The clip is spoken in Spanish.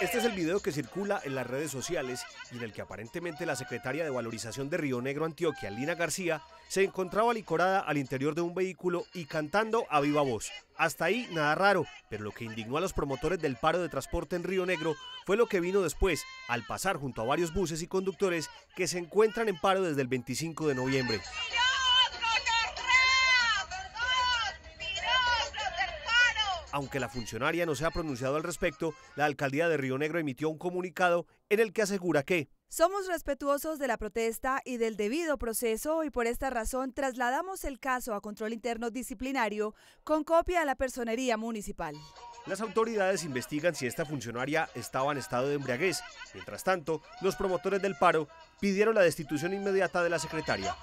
Este es el video que circula en las redes sociales y en el que aparentemente la secretaria de Valorización de Río Negro, Antioquia, Lina García, se encontraba licorada al interior de un vehículo y cantando a viva voz. Hasta ahí nada raro, pero lo que indignó a los promotores del paro de transporte en Río Negro fue lo que vino después, al pasar junto a varios buses y conductores que se encuentran en paro desde el 25 de noviembre. Aunque la funcionaria no se ha pronunciado al respecto, la alcaldía de Río Negro emitió un comunicado en el que asegura que somos respetuosos de la protesta y del debido proceso y por esta razón trasladamos el caso a control interno disciplinario con copia a la personería municipal. Las autoridades investigan si esta funcionaria estaba en estado de embriaguez. Mientras tanto, los promotores del paro pidieron la destitución inmediata de la secretaria.